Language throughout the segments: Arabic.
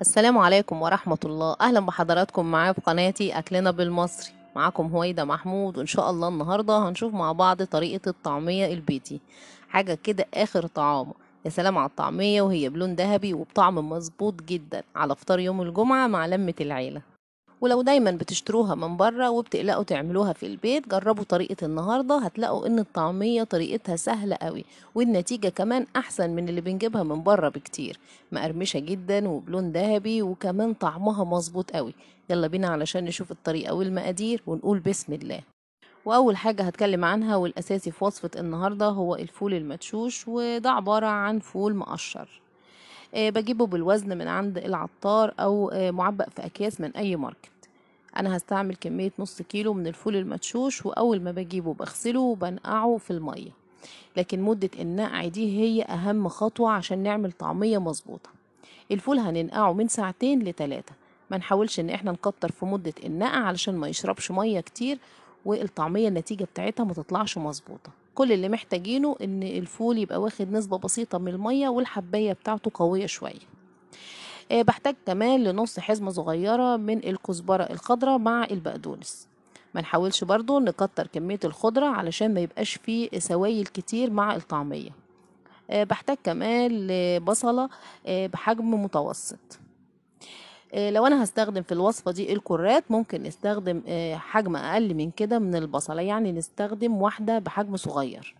السلام عليكم ورحمة الله أهلا بحضراتكم معايا في قناتي أكلنا بالمصري معاكم هويدا محمود وإن شاء الله النهاردة هنشوف مع بعض طريقة الطعمية البيتي حاجة كده آخر طعام يا سلام على الطعمية وهي بلون ذهبي وبطعم مظبوط جدا على فطار يوم الجمعة مع لمة العيلة ولو دايما بتشتروها من بره وبتقلقوا تعملوها في البيت جربوا طريقة النهاردة هتلاقوا ان الطعمية طريقتها سهلة قوي والنتيجة كمان احسن من اللي بنجيبها من بره بكتير مقرمشة جدا وبلون ذهبي وكمان طعمها مظبوط قوي يلا بينا علشان نشوف الطريقة والمقادير ونقول بسم الله واول حاجه هتكلم عنها والاساسي في وصفه النهارده هو الفول المدشوش وده عباره عن فول مقشر آه، بجيبه بالوزن من عند العطار أو آه، معبأ في أكياس من أي ماركت أنا هستعمل كمية نص كيلو من الفول المدشوش وأول ما بجيبه بغسله وبنقعه في المية لكن مدة النقع دي هي أهم خطوة عشان نعمل طعمية مظبوطة الفول هننقعه من ساعتين لتلاتة ما نحاولش ان احنا نكتر في مدة النقع علشان ما يشربش مية كتير والطعمية النتيجة بتاعتها ما تطلعش مظبوطة كل اللي محتاجينه ان الفول يبقى واخد نسبة بسيطة من المية والحباية بتاعته قوية شوية آه، بحتاج كمان لنص حزمة صغيرة من الكزبرة الخضراء مع البقدونس ما نحاولش برضو نكتر كمية الخضرة علشان ما يبقاش فيه سوائل كتير مع الطعمية آه، بحتاج كمان لبصلة آه، بحجم متوسط آه، لو انا هستخدم في الوصفة دي الكرات ممكن نستخدم آه، حجم اقل من كده من البصلة يعني نستخدم واحدة بحجم صغير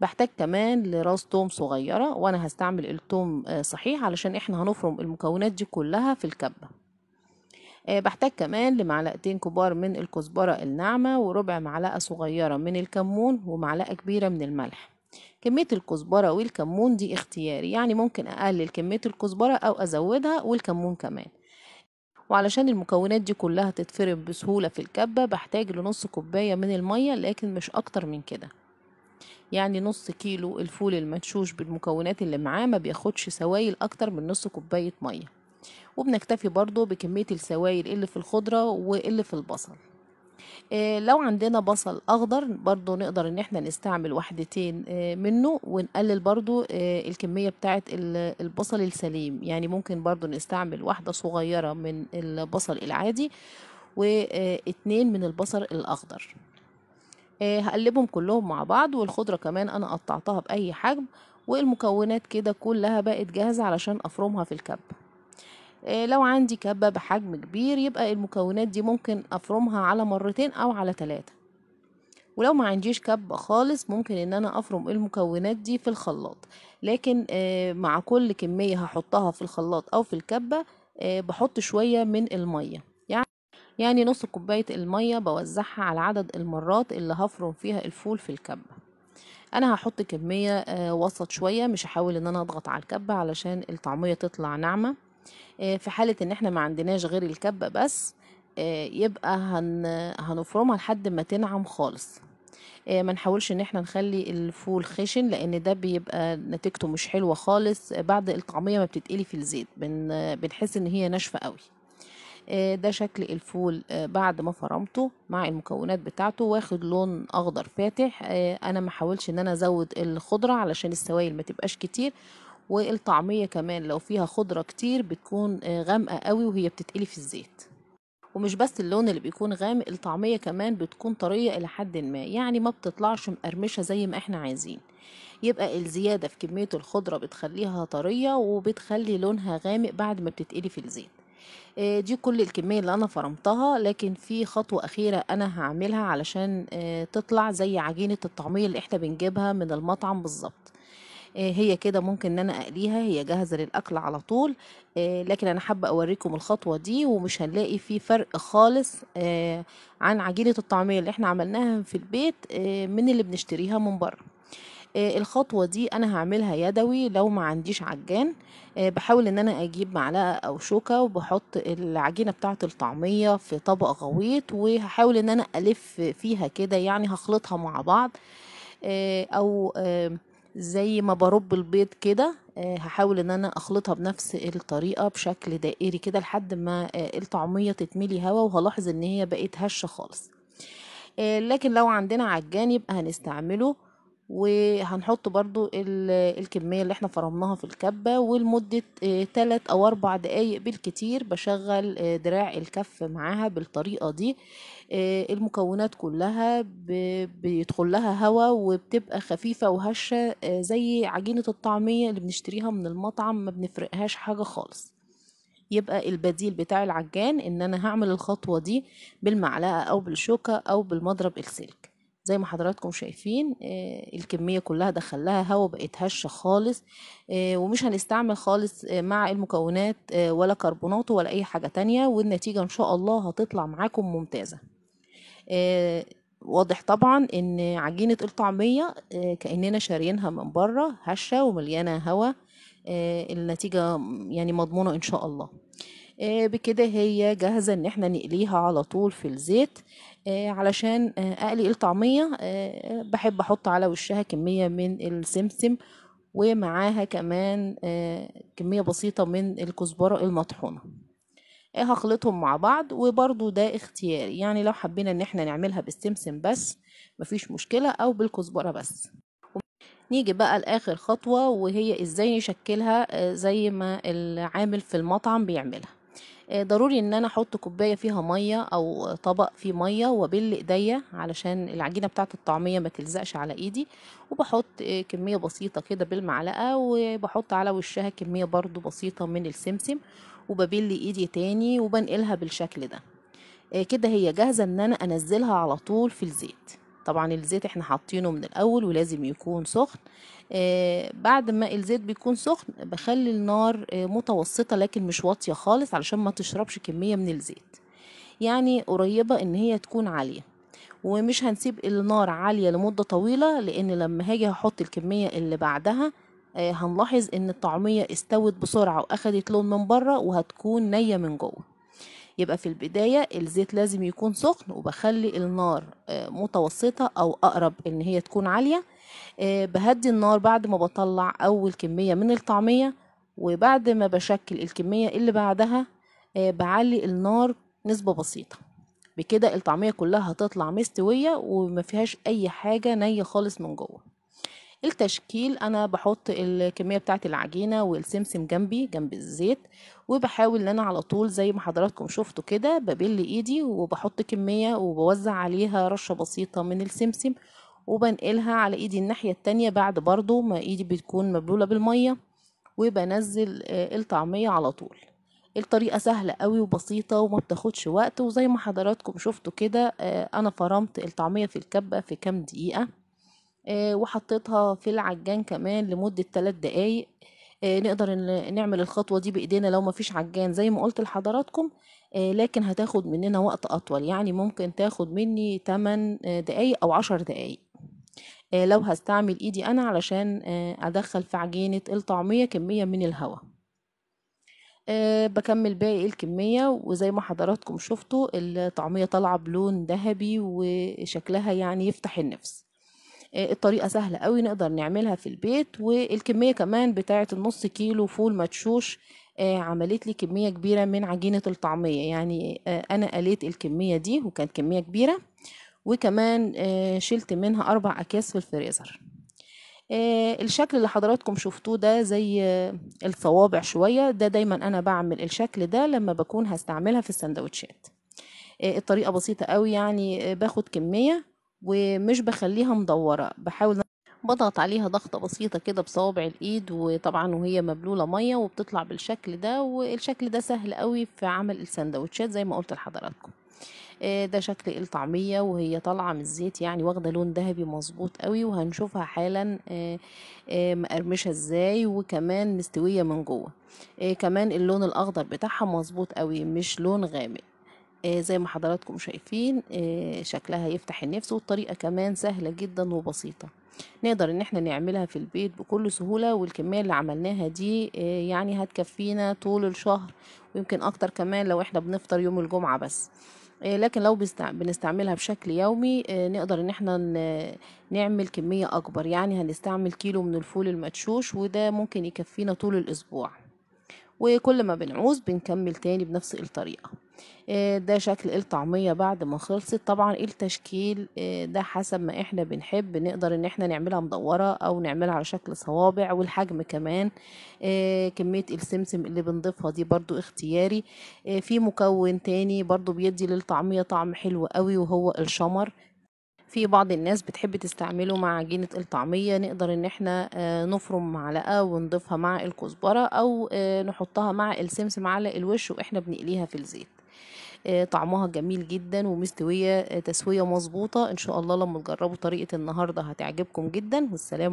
بحتاج كمان لراس توم صغيرة وانا هستعمل التوم آه، صحيح علشان احنا هنفرم المكونات دي كلها في الكبة بحتاج كمان لمعلقتين كبار من الكزبرة الناعمة وربع معلقة صغيرة من الكمون ومعلقة كبيرة من الملح كمية الكزبرة والكمون دي اختياري يعني ممكن أقلل كمية الكزبرة أو أزودها والكمون كمان وعلشان المكونات دي كلها تتفرم بسهولة في الكبة بحتاج لنص كوباية من المية لكن مش أكتر من كده يعني نص كيلو الفول المدشوش بالمكونات اللي معاه ما بياخدش سوائل أكتر من نص كوباية مية وبنكتفي برضو بكمية السوائل اللي في الخضرة واللي في البصل آه، لو عندنا بصل اخضر برضو نقدر ان احنا نستعمل وحدتين آه، منه ونقلل برضو آه، الكميه بتاعه البصل السليم يعني ممكن برضو نستعمل واحده صغيره من البصل العادي واثنين من البصل الاخضر هقلبهم كلهم مع بعض والخضره كمان انا قطعتها باي حجم والمكونات كده كلها بقت جاهزه علشان افرمها في الكب آه، لو عندي كبة بحجم كبير يبقى المكونات دي ممكن أفرمها على مرتين أو على ثلاثة ولو ما عنديش كبة خالص ممكن ان انا افرم المكونات دي في الخلاط لكن آه، مع كل كمية هحطها في الخلاط او في الكبة آه، بحط شوية من المية يعني،, يعني نص كوباية المية بوزعها على عدد المرات اللي هفرم فيها الفول في الكبة انا هحط كمية وسط شوية مش هحاول ان انا اضغط على الكبة علشان الطعمية تطلع ناعمة آه، في حالة ان احنا ما عندناش غير الكبة بس آه، يبقى هن... هنفرمها لحد ما تنعم خالص آه، ما نحاولش ان احنا نخلي الفول خشن لان ده بيبقى نتيجته مش حلوة خالص بعد الطعمية ما بتتقلي في الزيت بن... بنحس ان هي ناشفة قوي ده شكل الفول بعد ما فرمته مع المكونات بتاعته واخد لون اخضر فاتح انا ما حاولش ان انا ازود الخضره علشان السوائل ما تبقاش كتير والطعمية كمان لو فيها خضرة كتير بتكون آه، غامقة قوي وهي بتتقلي في الزيت ومش بس اللون اللي بيكون غامق الطعمية كمان بتكون طرية إلى حد ما يعني ما بتطلعش مقرمشة زي ما احنا عايزين يبقى الزيادة في كمية الخضرة بتخليها طرية وبتخلي لونها غامق بعد ما بتتقلي في الزيت آه، دي كل الكمية اللي أنا فرمتها لكن في خطوة أخيرة أنا هعملها علشان آه، تطلع زي عجينة الطعمية اللي احنا بنجيبها من المطعم بالظبط آه، هي كده ممكن ان انا اقليها هي جاهزه للاكل على طول آه، لكن انا حابه اوريكم الخطوه دي ومش هنلاقي في فرق خالص آه، عن عجينه الطعميه اللي احنا عملناها في البيت من اللي بنشتريها من بره الخطوة دي أنا هعملها يدوي لو ما عنديش عجان بحاول إن أنا أجيب معلقة أو شوكة وبحط العجينة بتاعة الطعمية في طبق غويط وهحاول إن أنا ألف فيها كده يعني هخلطها مع بعض أو زي ما برب البيض كده آه، هحاول ان انا اخلطها بنفس الطريقة بشكل دائري كده لحد ما آه، الطعمية تتملي هوا وهلاحظ ان هي بقت هشة خالص آه، لكن لو عندنا عجان يبقى هنستعمله وهنحط برضو الكمية اللي احنا فرمناها في الكبة ولمدة آه، تلات او اربع دقايق بالكتير بشغل آه، دراع الكف معاها بالطريقة دي آه، المكونات كلها بيدخل لها هوا وبتبقى خفيفة وهشة زي عجينة الطعمية اللي بنشتريها من المطعم ما بنفرقهاش حاجة خالص يبقى البديل بتاع العجان ان انا هعمل الخطوة دي بالمعلقة او بالشوكة او بالمضرب السلك زي ما حضراتكم شايفين آه، الكمية كلها دخلها هوا بقت هشة خالص آه، ومش هنستعمل خالص آه، مع المكونات ولا كربونات ولا أي حاجة تانية والنتيجة إن شاء الله هتطلع معاكم ممتازة واضح طبعا ان عجينة الطعمية كأننا شاريينها من بره هشة ومليانة هوا النتيجة يعني مضمونة ان شاء الله بكده هي جاهزة ان احنا نقليها على طول في الزيت آه، علشان آه، اقلي إيه الطعمية آه، بحب احط على وشها كمية من السمسم ومعاها كمان كمية بسيطة من الكزبرة المطحونة هخلطهم مع بعض وبرضو ده اختياري يعني لو حبينا ان احنا نعملها بالسمسم بس مفيش مشكلة او بالكزبرة بس نيجي بقى لاخر خطوة وهي ازاي نشكلها زي ما العامل في المطعم بيعملها آه، ضروري ان انا احط كوبايه فيها ميه او طبق فيه ميه وابل ايديا علشان العجينه بتاعه الطعميه ما تلزقش على ايدي وبحط آه، كميه بسيطه كده بالمعلقه وبحط على وشها كميه برضو بسيطه من السمسم وببل ايدي تاني وبنقلها بالشكل ده آه، كده هي جاهزه ان انا انزلها على طول في الزيت طبعا الزيت احنا حاطينه من الاول ولازم يكون سخن آه بعد ما الزيت بيكون سخن بخلي النار آه متوسطة لكن مش واطية خالص علشان ما تشربش كمية من الزيت يعني قريبة ان هي تكون عالية ومش هنسيب النار عالية لمدة طويلة لان لما هاجي هحط الكمية اللي بعدها آه هنلاحظ ان الطعمية استوت بسرعة واخدت لون من بره وهتكون نية من جوه يبقى في البداية الزيت لازم يكون سخن وبخلي النار آه، متوسطة أو أقرب إن هي تكون عالية آه، بهدي النار بعد ما بطلع أول كمية من الطعمية وبعد ما بشكل الكمية اللي بعدها آه، بعلي النار نسبة بسيطة بكده الطعمية كلها هتطلع مستوية وما فيهاش أي حاجة نية خالص من جوه التشكيل انا بحط الكميه بتاعه العجينه والسمسم جنبي جنب الزيت وبحاول ان انا على طول زي ما حضراتكم شفتوا كده ببل ايدي وبحط كميه وبوزع عليها رشه بسيطه من السمسم وبنقلها على ايدي الناحيه التانية بعد برضو ما ايدي بتكون مبلوله بالميه وبنزل آه، الطعميه على طول الطريقة سهلة قوي وبسيطة وما بتاخدش وقت وزي ما حضراتكم شفتوا كده آه، انا فرمت الطعمية في الكبة في كام دقيقة آه، وحطيتها في العجان كمان لمدة 3 دقايق آه، نقدر نعمل الخطوة دي بإيدينا لو مفيش عجان زي ما قلت لحضراتكم آه، لكن هتاخد مننا وقت أطول يعني ممكن تاخد مني 8 دقايق أو 10 دقايق لو هستعمل إيدي أنا علشان أدخل في عجينة الطعمية كمية من الهواء أه بكمل باقي الكمية وزي ما حضراتكم شفتوا الطعمية طالعة بلون ذهبي وشكلها يعني يفتح النفس آه، الطريقة سهلة قوي نقدر نعملها في البيت والكمية كمان بتاعة النص كيلو فول مدشوش آه، عملت لي كمية كبيرة من عجينة الطعمية يعني آه، أنا قليت الكمية دي وكانت كمية كبيرة وكمان شلت منها أربع أكياس في الفريزر الشكل اللي حضراتكم شفتوه ده زي الصوابع شوية ده دايما أنا بعمل الشكل ده لما بكون هستعملها في السندوتشات الطريقة بسيطة قوي يعني باخد كمية ومش بخليها مدورة بحاول بضغط عليها ضغطة بسيطة كده بصوابع الإيد وطبعا وهي مبلولة مية وبتطلع بالشكل ده والشكل ده سهل قوي في عمل السندوتشات زي ما قلت لحضراتكم آه، ده شكل الطعمية وهي طالعة من الزيت يعني واخدة لون ذهبي مظبوط قوي وهنشوفها حالا آه، آه، مقرمشة ازاي وكمان مستوية من جوه كمان اللون الأخضر بتاعها مظبوط قوي مش لون غامق آه، زي ما حضراتكم شايفين آه، شكلها يفتح النفس والطريقة كمان سهلة جدا وبسيطة نقدر ان احنا نعملها في البيت بكل سهولة والكمية اللي عملناها دي آه، يعني هتكفينا طول الشهر ويمكن اكتر كمان لو احنا بنفطر يوم الجمعة بس لكن لو بنستعملها بشكل يومي نقدر ان احنا نعمل كمية اكبر يعني هنستعمل كيلو من الفول المدشوش وده ممكن يكفينا طول الاسبوع وكل ما بنعوز بنكمل تاني بنفس الطريقة آه، ده شكل الطعمية بعد ما خلصت طبعا التشكيل آه، ده حسب ما احنا بنحب نقدر ان احنا نعملها مدورة او نعملها على شكل صوابع والحجم كمان آه، كمية السمسم اللي بنضيفها دي برضو اختياري في مكون تاني برضو بيدي للطعمية طعم حلو قوي وهو الشمر في بعض الناس بتحب تستعمله مع عجينة الطعمية نقدر ان احنا نفرم معلقة ونضيفها مع الكزبرة او نحطها مع السمسم على الوش واحنا بنقليها في الزيت آه، طعمها جميل جدا ومستوية آه، تسوية مظبوطة ان شاء الله لما تجربوا طريقة النهاردة هتعجبكم جدا والسلام